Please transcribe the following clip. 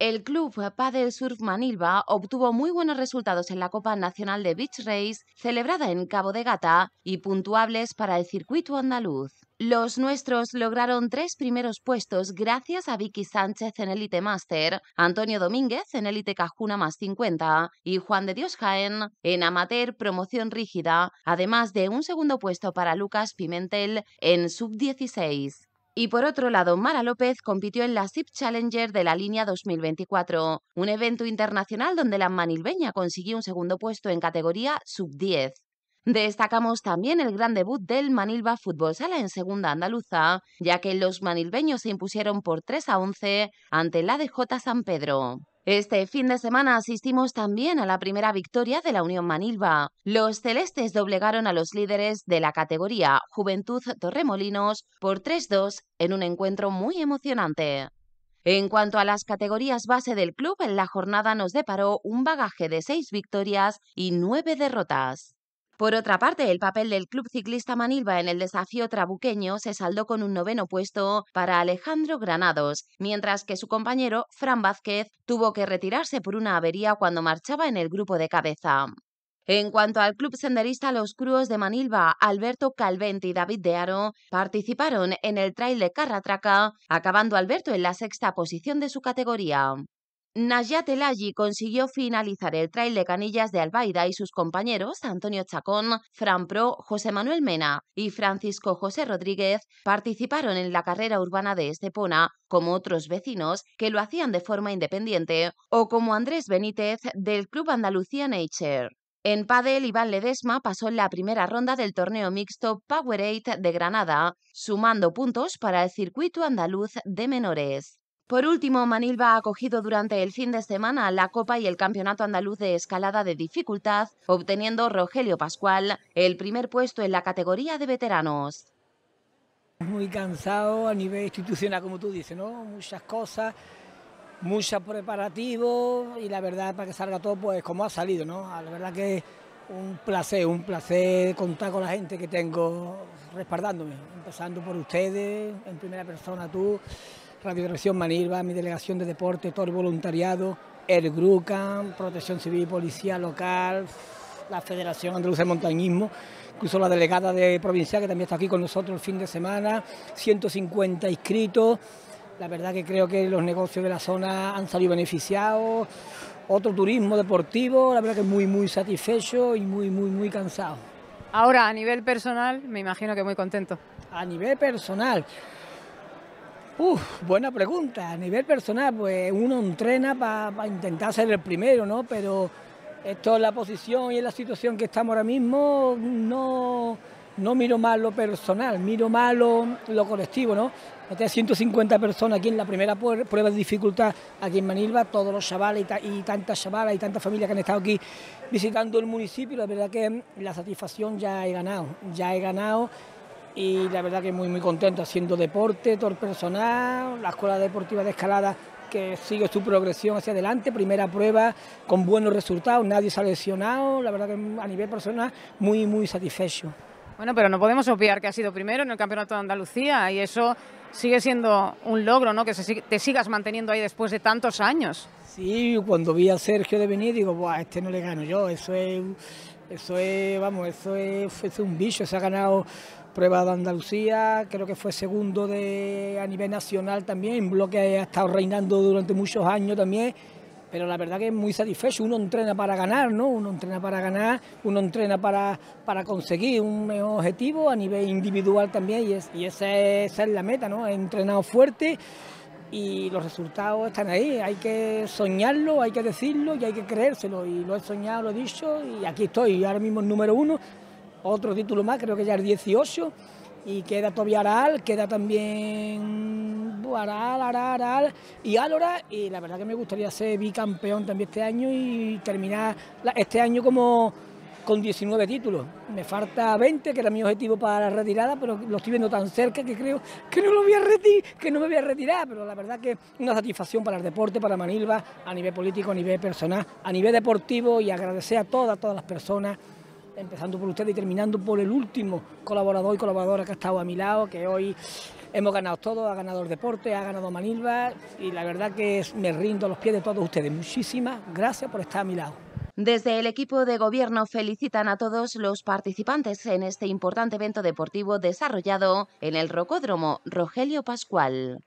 El club Padel Surf Manilva obtuvo muy buenos resultados en la Copa Nacional de Beach Race, celebrada en Cabo de Gata, y puntuables para el circuito andaluz. Los nuestros lograron tres primeros puestos gracias a Vicky Sánchez en Elite Master, Antonio Domínguez en Elite Cajuna más 50 y Juan de Dios Jaén en Amateur Promoción Rígida, además de un segundo puesto para Lucas Pimentel en Sub 16. Y por otro lado, Mara López compitió en la SIP Challenger de la línea 2024, un evento internacional donde la manilbeña consiguió un segundo puesto en categoría sub-10. Destacamos también el gran debut del Manilva Fútbol Sala en segunda andaluza, ya que los manilbeños se impusieron por 3 a 11 ante la de J. San Pedro. Este fin de semana asistimos también a la primera victoria de la Unión Manilva. Los celestes doblegaron a los líderes de la categoría Juventud Torremolinos por 3-2 en un encuentro muy emocionante. En cuanto a las categorías base del club, en la jornada nos deparó un bagaje de seis victorias y nueve derrotas. Por otra parte, el papel del Club Ciclista Manilva en el desafío trabuqueño se saldó con un noveno puesto para Alejandro Granados, mientras que su compañero, Fran Vázquez, tuvo que retirarse por una avería cuando marchaba en el grupo de cabeza. En cuanto al club senderista Los cruos de Manilva, Alberto Calvente y David de Aro participaron en el trail de Carratraca, acabando Alberto en la sexta posición de su categoría. Nayat Elagi consiguió finalizar el trail de canillas de Albaida y sus compañeros Antonio Chacón, Fran Pro, José Manuel Mena y Francisco José Rodríguez participaron en la carrera urbana de Estepona, como otros vecinos que lo hacían de forma independiente o como Andrés Benítez del Club Andalucía Nature. En pádel, Iván Ledesma pasó en la primera ronda del torneo mixto Power 8 de Granada, sumando puntos para el circuito andaluz de menores. Por último, Manilva ha acogido durante el fin de semana la Copa y el Campeonato Andaluz de Escalada de Dificultad, obteniendo Rogelio Pascual el primer puesto en la categoría de veteranos. Muy cansado a nivel institucional, como tú dices, ¿no? Muchas cosas, muchos preparativos y la verdad para que salga todo pues como ha salido, ¿no? Ah, la verdad que es un placer, un placer contar con la gente que tengo respaldándome, empezando por ustedes, en primera persona tú Radio Dirección Manilva, mi delegación de deporte, todo el voluntariado, el GRUCAM, Protección Civil, y Policía Local, la Federación Andaluza de Montañismo, incluso la delegada de provincial que también está aquí con nosotros el fin de semana, 150 inscritos. La verdad que creo que los negocios de la zona han salido beneficiados. Otro turismo deportivo, la verdad que muy, muy satisfecho y muy, muy, muy cansado. Ahora, a nivel personal, me imagino que muy contento. A nivel personal, Uf, buena pregunta. A nivel personal, pues uno entrena para intentar ser el primero, ¿no? Pero esto es la posición y en la situación que estamos ahora mismo, no, no miro mal lo personal, miro más lo, colectivo, ¿no? 150 personas aquí en la primera prueba de dificultad, aquí en Manilva, todos los chavales y, tantas chavales y tantas familias que han estado aquí visitando el municipio, la verdad que la satisfacción ya he ganado, ya he ganado y la verdad que muy muy contento haciendo deporte, todo el personal, la Escuela Deportiva de Escalada que sigue su progresión hacia adelante, primera prueba con buenos resultados, nadie se ha lesionado, la verdad que a nivel personal muy muy satisfecho. Bueno, pero no podemos obviar que ha sido primero en el Campeonato de Andalucía y eso sigue siendo un logro, ¿no? Que te sigas manteniendo ahí después de tantos años. Sí, cuando vi a Sergio de venir digo, Buah, este no le gano yo, eso es, eso vamos, eso es, eso es un bicho, se ha ganado prueba de Andalucía, creo que fue segundo de, a nivel nacional también, en bloque ha estado reinando durante muchos años también, pero la verdad que es muy satisfecho, uno entrena para ganar, ¿no? Uno entrena para ganar, uno entrena para, para conseguir un mejor objetivo a nivel individual también y, es, y esa, es, la meta, ¿no? He entrenado fuerte y los resultados están ahí. Hay que soñarlo, hay que decirlo y hay que creérselo. Y lo he soñado, lo he dicho y aquí estoy. Ahora mismo el número uno otro título más, creo que ya el 18, y queda todavía Aral, queda también Aral, Aral, y Álora, y la verdad que me gustaría ser bicampeón también este año y terminar este año como con 19 títulos. Me falta 20, que era mi objetivo para la retirada, pero lo estoy viendo tan cerca que creo que no lo voy a retirar, que no me voy a retirar, pero la verdad que una satisfacción para el deporte, para Manilva, a nivel político, a nivel personal, a nivel deportivo y agradecer a todas, todas las personas empezando por ustedes y terminando por el último colaborador y colaboradora que ha estado a mi lado, que hoy hemos ganado todo, ha ganado el deporte, ha ganado Manilva y la verdad que me rindo los pies de todos ustedes. Muchísimas gracias por estar a mi lado. Desde el equipo de gobierno felicitan a todos los participantes en este importante evento deportivo desarrollado en el Rocódromo Rogelio Pascual.